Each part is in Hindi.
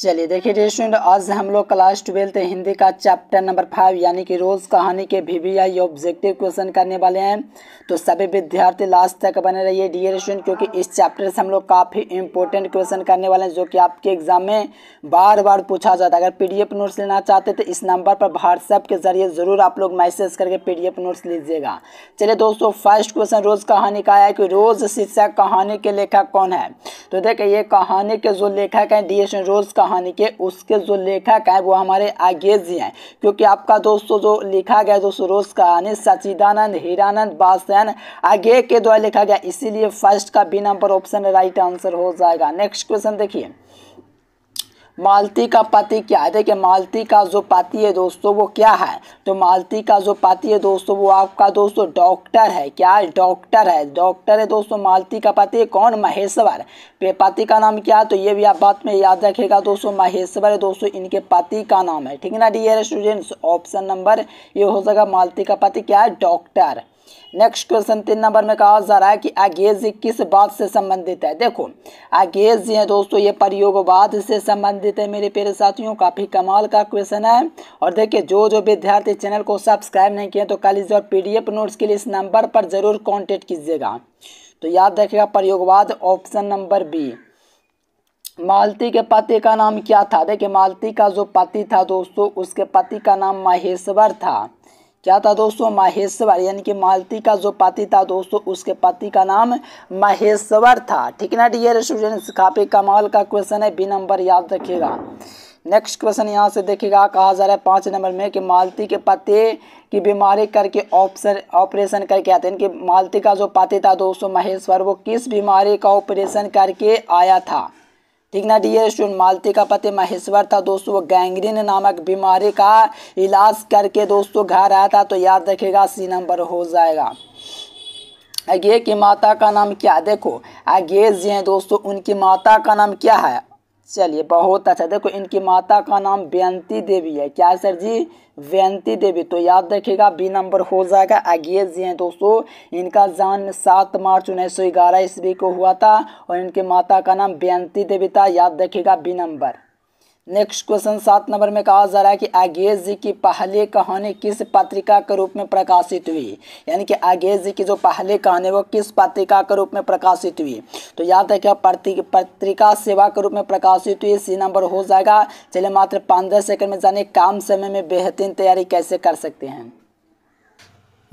चलिए देखिए डेयर स्टूडेंट आज हम लोग क्लास ट्वेल्थ हिंदी का चैप्टर नंबर फाइव यानी कि रोज़ कहानी के भी वी आई ऑब्जेक्टिव क्वेश्चन करने वाले हैं तो सभी विद्यार्थी लास्ट तक बने रहिए डियर स्टूडेंट क्योंकि इस चैप्टर से हम लोग काफ़ी इंपॉर्टेंट क्वेश्चन करने वाले हैं जो कि आपके एग्जाम में बार बार पूछा जाता है अगर पी नोट्स लेना चाहते तो इस नंबर पर व्हाट्सएप के जरिए ज़रूर आप लोग मैसेज करके पी नोट्स लीजिएगा चलिए दोस्तों फर्स्ट क्वेश्चन रोज़ कहानी का है कि रोज़ शिक्षक कहानी के लेखक कौन है तो देखिए ये कहानी के जो लेखक हैं डी रोज़ कहानी के उसके जो लेखक हैं वो हमारे आगे जी हैं क्योंकि आपका दोस्तों जो लिखा गया दोस्तों रोज कहानी सचिदानंद हीरानंद बासन आगे के द्वारा लिखा गया इसीलिए फर्स्ट का B number option right answer हो जाएगा नेक्स्ट क्वेश्चन देखिए मालती का पति क्या है देखिए मालती का जो पति है दोस्तों वो क्या है तो मालती का जो पति है दोस्तों वो आपका दोस्तों डॉक्टर है क्या डॉक्टर है डॉक्टर है दोस्तों मालती का पति कौन महेश्वर पति का नाम क्या है तो ये भी आप बात में याद रखेगा दोस्तों महेश्वर है दोस्तों इनके पति का नाम है ठीक है ना डी स्टूडेंट्स ऑप्शन नंबर ये हो जाएगा मालती का पति क्या है डॉक्टर नेक्स्ट क्वेश्चन तीन नंबर में कहा जा रहा है कि अगेज किस बात से संबंधित है देखो अगेज है दोस्तों ये प्रयोगवाद से संबंधित है मेरे प्यारे साथियों काफ़ी कमाल का क्वेश्चन है और देखिए जो जो विद्यार्थी चैनल को सब्सक्राइब नहीं किए तो कॉलेज और पीडीएफ नोट्स के लिए इस नंबर पर ज़रूर कॉन्टेक्ट कीजिएगा तो याद रखिएगा प्रयोगवाद ऑप्शन नंबर बी मालती के पति का नाम क्या था देखिए मालती का जो पति था दोस्तों उसके पति का नाम माहेश्वर था क्या था दोस्तों माहेश्वर यानी कि मालती का जो पति था दोस्तों उसके पति का नाम महेश्वर था ठीक है ना डियर स्टूडेंट्स काफ़ी कमाल का क्वेश्चन है बी नंबर याद रखिएगा नेक्स्ट क्वेश्चन यहाँ से देखिएगा कहा जा रहा है पाँच नंबर में कि मालती के पति की बीमारी करके ऑप्शन ऑपरेशन करके आते हैं कि मालती का जो पति था दोस्तों महेश्वर वो किस बीमारी का ऑपरेशन करके आया था ठीक ना डियर स्टूडेंट मालती का पति महेश्वर था दोस्तों वो गैंग्रीन नामक बीमारी का इलाज करके दोस्तों घर आया था तो याद रखेगा सी नंबर हो जाएगा अगे की माता का नाम क्या देखो अगेज जी हैं दोस्तों उनकी माता का नाम क्या है चलिए बहुत अच्छा देखो इनकी माता का नाम व्यंती देवी है क्या सर जी व्यंती देवी तो याद रखिएगा बी नंबर हो जाएगा अगेज जी हैं दोस्तों इनका जन्म सात मार्च उन्नीस सौ ग्यारह ईस्वी को हुआ था और इनकी माता का नाम व्यंती देवी था याद रखिएगा बी नंबर नेक्स्ट क्वेश्चन सात नंबर में कहा जा रहा है कि आगेज जी की पहली कहानी किस पत्रिका के रूप में प्रकाशित हुई यानी कि आगेज जी की जो पहली कहानी वो किस पत्रिका के रूप में प्रकाशित हुई तो याद क्या पत्रिका सेवा के रूप में प्रकाशित हुई सी नंबर हो जाएगा चलिए मात्र पंद्रह सेकंड में जाने काम समय में बेहतरीन तैयारी कैसे कर सकते हैं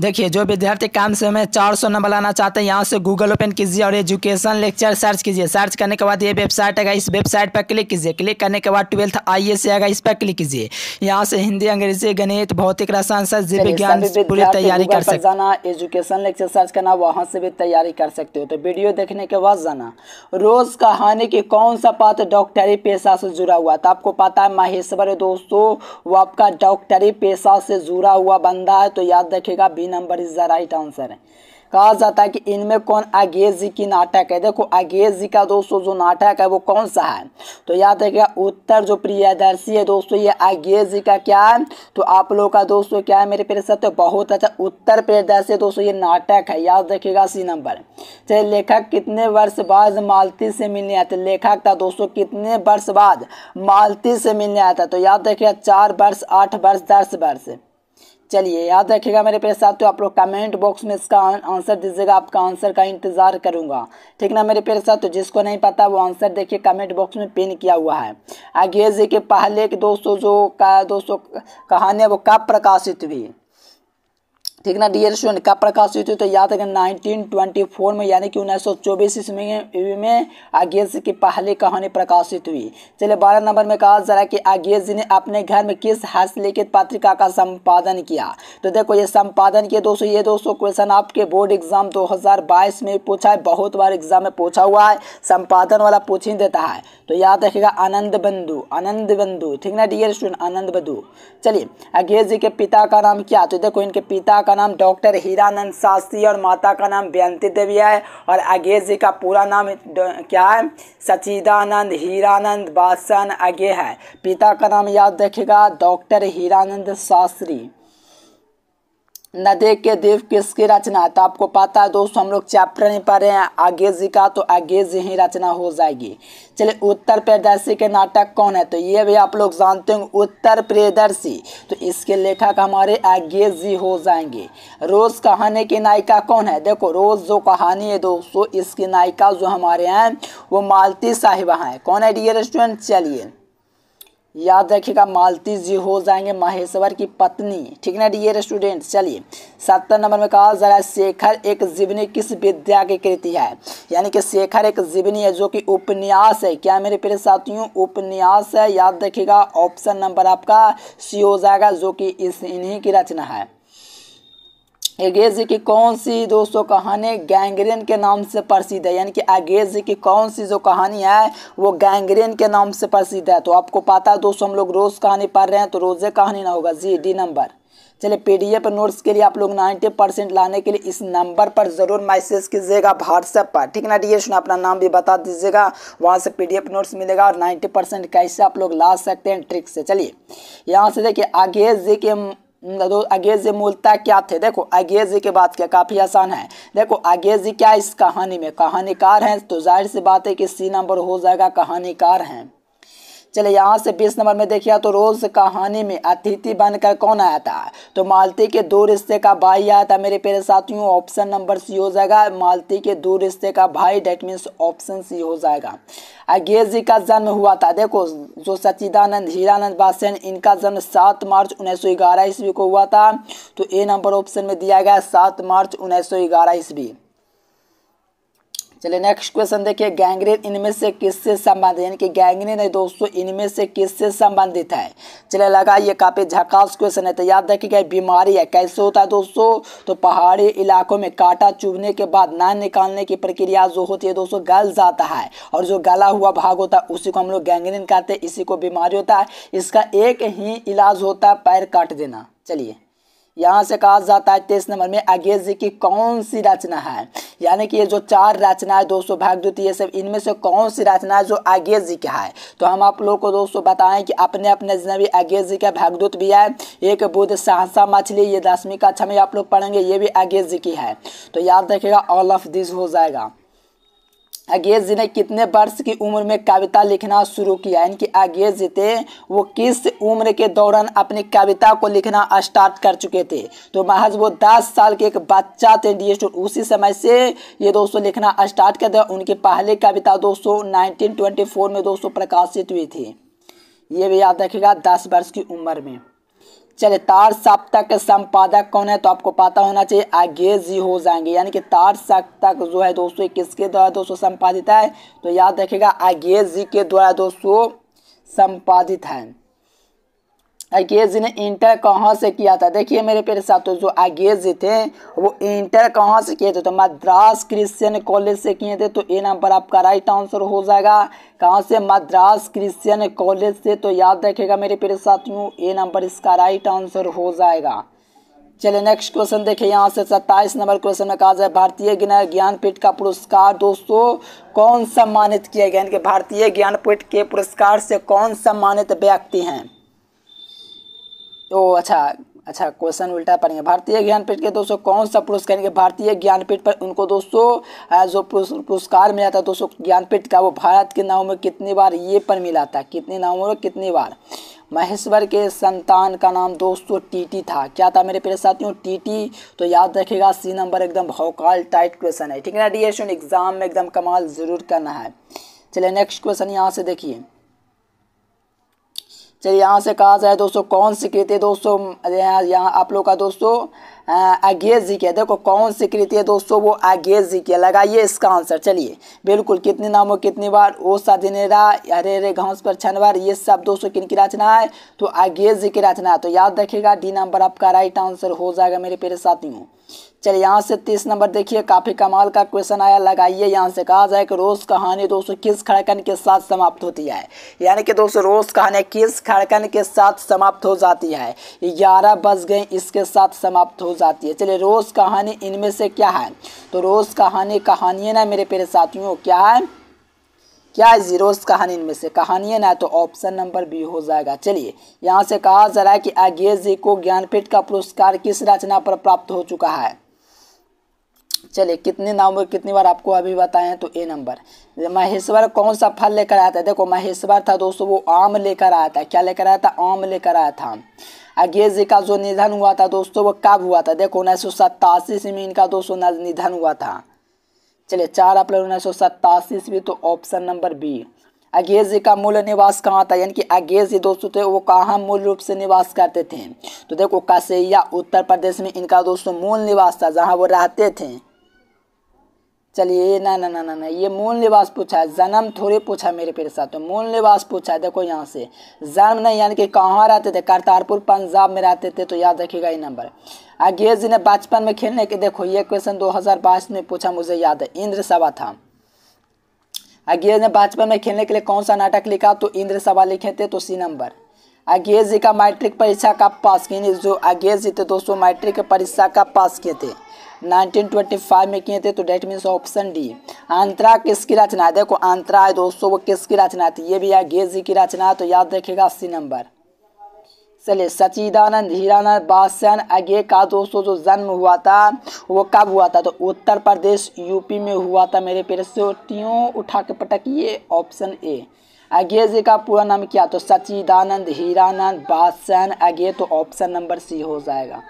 देखिए जो विद्यार्थी काम से में चार सौ नंबर लाना चाहते हैं यहाँ से गूगल ओपन कीजिए और एजुकेशन लेक्चर सर्च कीजिए सर्च करने के बाद ये वेबसाइट आएगा इस वेबसाइट पर क्लिक कीजिए क्लिक करने के बाद ट्वेल्थ आई ए आएगा इस पर क्लिक कीजिए यहाँ से हिंदी अंग्रेजी गणित भौतिक रसायन सर विज्ञान पूरी तैयारी कर सकते जाना एजुकेशन लेक्चर सर्च करना वहाँ से भी तैयारी कर सकते हो तो वीडियो देखने के बाद जाना रोज कहानी की कौन सा पात्र डॉक्टरी पेशा से जुड़ा हुआ था तो आपको पता है महेश्वर दोस्तों वो आपका डॉक्टरी पेशा से जुड़ा हुआ बंदा है तो याद रखेगा बिना number is the right answer है कहा जाता है कि इनमें कौन अगेज जी की नाटक है देखो अगेज जी का दोस्तों जो नाटक है वो कौन सा है तो याद रखिएगा उत्तर जो प्रियदर्शी है दोस्तों ये अगेज जी का क्या है तो आप लोगों का दोस्तों क्या है मेरे प्रेस तो बहुत अच्छा उत्तर प्रियदर्शी दोस्तों ये नाटक है याद रखेगा सी नंबर चाहे लेखक कितने वर्ष बाद मालती से मिलने आते लेखक था दोस्तों कितने वर्ष बाद मालती से मिलने आता तो याद रखेगा चार वर्ष आठ वर्ष दस वर्ष चलिए याद रखिएगा मेरे प्यारे साथियों तो आप लोग कमेंट बॉक्स में इसका आंसर दीजिएगा आपका आंसर का इंतजार करूंगा ठीक ना मेरे प्यारे साथियों तो जिसको नहीं पता वो आंसर देखिए कमेंट बॉक्स में पिन किया हुआ है आगे जी के पहले के दोस्तों जो का दोस्तों कहानी है वो कब प्रकाशित हुई ठीक ना डियर स्टूडेंट कब प्रकाशित हुई तो याद रखें 1924 में यानी कि उन्नीस ईस्वी में, में की पहली कहानी प्रकाशित हुई चलिए बारह नंबर में कहा जरा कि आगेज ने अपने घर में किस हस्तलिखित पत्रिका का संपादन किया तो देखो ये संपादन किया दोस्तों ये दोस्तों क्वेश्चन आपके बोर्ड एग्जाम बाईस में पूछा है बहुत बार एग्जाम में पूछा हुआ है संपादन वाला पूछ ही देता है तो याद रखेगा आनंद बंधु आनंद बंधु ठीक ना डियर स्टूडेंट आनंद बंधु चलिए आगेज जी के पिता का नाम क्या तो देखो इनके पिता का का नाम डॉक्टर हीरानंद शास्त्री और माता का नाम बेंती देवी है और अगे जी का पूरा नाम क्या है सचिदानंद हीरानंद बासन अगे है पिता का नाम याद रखेगा डॉक्टर हीरानंद शास्त्री नदे के देव किसकी रचना तो आपको पता है दोस्तों हम लोग चैप्टर नहीं पढ़ रहे हैं आगे जी का तो आगे जी ही रचना हो जाएगी चलिए उत्तर प्रदर्शी के नाटक कौन है तो ये भी आप लोग जानते होंगे उत्तर प्रदर्शी तो इसके लेखक हमारे आगे जी हो जाएंगे रोज़ कहानी की नायिका कौन है देखो रोज़ जो कहानी है दोस्तों इसकी नायिका जो हमारे हैं वो मालती साहिबा हैं कौन है डियर स्टूडेंट चलिए याद रखिएगा मालती जी हो जाएंगे महेश्वर की पत्नी ठीक ना डी स्टूडेंट चलिए सत्तर नंबर में कहा जा रहा है शेखर एक जीवनी किस विद्या की कृति है यानी कि शेखर एक जीवनी है जो कि उपन्यास है क्या मेरे प्रिय साथियों उपन्यास है याद रखिएगा ऑप्शन नंबर आपका सी हो जाएगा जो कि इस इन्हीं की रचना है एगेज की कौन सी दोस्तों कहानी गैंग्रेन के नाम से प्रसिद्ध है यानी कि एगेज की कौन सी जो कहानी है वो गैंग्रेन के नाम से प्रसिद्ध है तो आपको पता है दोस्तों हम लोग रोज़ कहानी पढ़ रहे हैं तो रोज़े कहानी ना होगा जी डी नंबर चलिए पी एफ नोट्स के लिए आप लोग 90 परसेंट लाने के लिए इस नंबर पर ज़रूर मैसेज कीजिएगा व्हाट्सएप पर ठीक ना डी सुना अपना नाम भी बता दीजिएगा वहाँ से एफ नोट्स मिलेगा और 90 परसेंट कैसे आप लोग ला सकते हैं ट्रिक से चलिए यहाँ से देखिए आगे जी के तो अगेज मूलता क्या थे देखो अगेज के बात क्या काफ़ी आसान है देखो अगेज क्या इस कहानी में कहानीकार हैं तो जाहिर सी बात है कि सी नंबर हो जाएगा कहानीकार हैं चले यहाँ से बीस नंबर में देखिए तो रोज कहानी में अतिथि बनकर कौन आया था तो मालती के दो रिश्ते का भाई आया था मेरे प्यारे साथियों ऑप्शन नंबर सी हो जाएगा मालती के दो रिश्ते का भाई डेट मीन्स ऑप्शन सी हो जाएगा अगे जी का जन्म हुआ था देखो जो सचिदानंद हीरानंद बासेन इनका जन्म सात मार्च उन्नीस सौ ग्यारह ईस्वी को हुआ था तो ए नंबर ऑप्शन में दिया गया सात मार्च उन्नीस सौ ग्यारह ईस्वी चलिए नेक्स्ट क्वेश्चन देखिए गैंग्रेन इनमें से किससे संबंधित यानी कि गैंग्रीन है दोस्तों इनमें से किससे संबंधित है चलिए लगा ये काफ़ी झकास क्वेश्चन है तो याद रखिएगा बीमारी है कैसे होता है दोस्तों तो पहाड़ी इलाकों में कांटा चुभने के बाद ना निकालने की प्रक्रिया जो होती है दोस्तों गल जाता है और जो गला हुआ भाग होता है उसी को हम लोग गैंग्रीन कहते हैं इसी को बीमारी होता है इसका एक ही इलाज होता है पैर काट देना चलिए यहाँ से कहा जाता है तेईस नंबर में अगेज जी की कौन सी रचना है यानी कि ये जो चार रचना है दोस्तों भाग ये सब इनमें से कौन सी रचना है जो अगेज जी का है तो हम आप लोग को दोस्तों बताएं कि अपने अपने भी अगेज जी का भागदूत भी है एक बुद्ध सहसा मछली ये दसवीं कक्षा में आप लोग पढ़ेंगे ये भी अगेज जी की है तो याद रखेगा ऑल ऑफ दिस हो जाएगा अगेश जी ने कितने वर्ष की उम्र में कविता लिखना शुरू किया इनकी अगेश जी थे वो किस उम्र के दौरान अपनी कविता को लिखना स्टार्ट कर चुके थे तो महज वो दस साल के एक बच्चा थे डी उसी समय से ये दोस्तों लिखना स्टार्ट कर दिया उनकी पहली कविता दोस्तों 1924 में दोस्तों प्रकाशित हुई थी ये भी याद रखेगा दस वर्ष की उम्र में चले तार सप्तक के संपादक कौन है तो आपको पता होना चाहिए आगे जी हो जाएंगे यानी कि तार सप्तक जो है दोस्तों किसके द्वारा दोस्तों संपादित है तो याद रखेगा आगे जी के द्वारा दोस्तों संपादित है अगेज ने इंटर कहाँ से किया था देखिए मेरे प्यारे साथियों जो अगेज थे वो इंटर कहाँ से किए थे तो मद्रास क्रिश्चियन कॉलेज से किए थे तो ए नंबर आपका राइट आंसर हो जाएगा कहाँ से मद्रास क्रिश्चियन कॉलेज से तो याद रखेगा मेरे प्यारे साथियों ए नंबर इसका राइट आंसर हो जाएगा चलिए नेक्स्ट क्वेश्चन देखिए यहाँ से सत्ताईस नंबर क्वेश्चन में कहा जाए भारतीय ज्ञानपीठ का पुरस्कार दोस्तों कौन सम्मानित किया गया इनके भारतीय ज्ञानपीठ के पुरस्कार से कौन सम्मानित व्यक्ति हैं तो अच्छा अच्छा क्वेश्चन उल्टा पढ़ेंगे भारतीय ज्ञानपीठ के दोस्तों कौन सा पुरस्कार के भारतीय ज्ञानपीठ पर उनको दोस्तों जो पुरस्कार मिला था दोस्तों ज्ञानपीठ का वो भारत के नाव में कितनी बार ये पर मिला था कितने नामों में कितनी बार महेश्वर के संतान का नाम दोस्तों टीटी था क्या था मेरे प्यारे साथियों टीटी तो याद रखेगा सी नंबर एकदम भौकाल टाइट क्वेश्चन है ठीक है ना डी एग्जाम में एकदम कमाल ज़रूर करना है चलिए नेक्स्ट क्वेश्चन यहाँ से देखिए चलिए यहाँ से कहा जाए दोस्तों कौन सी कृति दोस्तों यहाँ यहाँ आप लोग का दोस्तों अगेज जिकिया देखो कौन सी कृति है दोस्तों वो अगेज जिकिया लगाइए इसका आंसर चलिए बिल्कुल कितने नामों कितनी बार ओ सा दिनेरा अरे हरे घास पर छनवार ये सब दोस्तों किन की रचना है तो अगेज जी की रचना है तो याद रखिएगा डी नंबर आपका राइट आंसर हो जाएगा मेरे पेरे साथियों चलिए यहाँ से तीस नंबर देखिए काफ़ी कमाल का क्वेश्चन आया लगाइए यहाँ से कहा जाए कि रोज़ कहानी दोस्तों किस खड़कन के साथ समाप्त होती है यानी कि दोस्तों रोज़ कहानी किस खड़कन के साथ समाप्त हो जाती है ग्यारह बज गए इसके साथ समाप्त हो रोज़ आती है चलिए रोज़ कहानी इनमें से क्या है तो रोज़ कहानी कहानियाँ ना मेरे प्यारे साथियों क्या है क्या है जी रोज़ कहानी इनमें से कहानियाँ ना तो ऑप्शन नंबर बी हो जाएगा चलिए यहाँ से कहा है कि अगेज जी को ज्ञानपीठ का पुरस्कार किस रचना पर प्राप्त हो चुका है चलिए कितने नंबर कितनी बार आपको अभी बताए हैं तो ए नंबर महेश्वर कौन सा फल लेकर आया था देखो महेश्वर था दोस्तों वो आम लेकर आया था क्या लेकर आया था आम लेकर आया था अगेश जी का जो निधन हुआ था दोस्तों वो कब हुआ था देखो उन्नीस सौ सत्तासी में इनका दोस्तों निधन हुआ था चलिए चार अप्रैल उन्नीस सौ सत्तासी ईस्वी तो ऑप्शन नंबर बी अगेश जी का मूल निवास कहाँ था यानी कि अगेश जी दोस्तों थे वो कहाँ मूल रूप से निवास करते थे तो देखो कसैया उत्तर प्रदेश में इनका दोस्तों मूल निवास था जहाँ वो रहते थे चलिए ना ना ना ना ना ये मूल निवास पूछा है जन्म थोड़े पूछा है मेरे पेरे साथ तो मूल निवास पूछा है देखो यहाँ से जन्म नहीं यानी कि कहाँ रहते थे करतारपुर पंजाब में रहते थे तो याद रखिएगा ये नंबर आगे जी ने बचपन में खेलने के देखो ये क्वेश्चन 2022 में पूछा मुझे याद है इंद्र सभा था आगे ने बचपन में खेलने के लिए कौन सा नाटक लिखा तो इंद्र सभा लिखे थे तो सी नंबर आगे जी का मैट्रिक परीक्षा का पास किए जो आगे जी थे दोस्तों मैट्रिक परीक्षा का पास किए थे 1925 में किए थे तो डेट मीन्स ऑप्शन डी आंतरा किसकी रचना है देखो आंतरा है दोस्तों वो किसकी रचना थी ये भी है गेजी की रचना है तो याद रखेगा अस्सी नंबर चलिए सचिदानंद हीरानंद बासन अगे का दोस्तों जो जन्म हुआ था वो कब हुआ था तो उत्तर प्रदेश यूपी में हुआ था मेरे पेरे से ट्यों उठा के पटकिए ऑप्शन ए अगे जी का पूरा नाम क्या तो सचिदानंद हीरानंद बासन अगे तो ऑप्शन नंबर सी हो जाएगा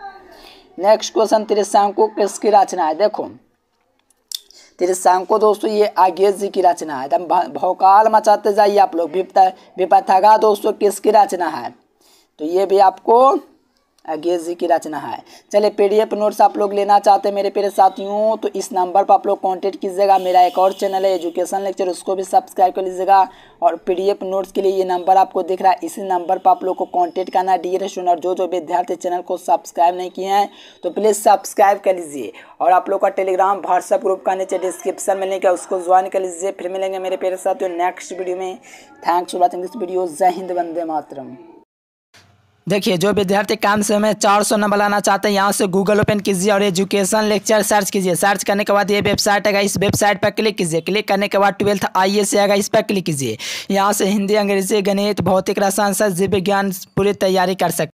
नेक्स्ट क्वेश्चन त्रिशांको किसकी रचना है देखो त्रिशांको दोस्तों ये आगेश जी की रचना है एकदम भौकाल मचाते जाइए आप लोग विपथगा दोस्तों किसकी रचना है तो ये भी आपको अज्ञेश जी की रचना है चले पीडीएफ नोट्स आप लोग लेना चाहते हैं मेरे प्यारे साथियों तो इस नंबर पर आप लोग कांटेक्ट कीजिएगा मेरा एक और चैनल है एजुकेशन लेक्चर उसको भी सब्सक्राइब कर लीजिएगा और पीडीएफ नोट्स के लिए ये नंबर आपको दिख रहा है इसी नंबर पर आप लोग को कांटेक्ट करना है डियर स्टूडेंट जो जो विद्यार्थी चैनल को सब्सक्राइब नहीं किए हैं तो प्लीज़ सब्सक्राइब कर लीजिए और आप लोग का टेलीग्राम व्हाट्सअप ग्रुप का नीचे डिस्क्रिप्शन में लिंक है उसको ज्वाइन कर लीजिए फिर मिलेंगे मेरे पेरे साथियों नेक्स्ट वीडियो में thanks for watching this video जय हिंद वंदे मातरम देखिए जो विद्यार्थी काम से में चार सौ नंबर लाना चाहते हैं यहाँ से गूगल ओपन कीजिए और एजुकेशन लेक्चर सर्च कीजिए सर्च करने के बाद ये वेबसाइट आएगा इस वेबसाइट पर क्लिक कीजिए क्लिक करने के बाद ट्वेल्थ आई से आएगा इस पर क्लिक कीजिए यहाँ से हिंदी अंग्रेजी गणित भौतिक रसायन सर जीव विज्ञान पूरी तैयारी कर सकते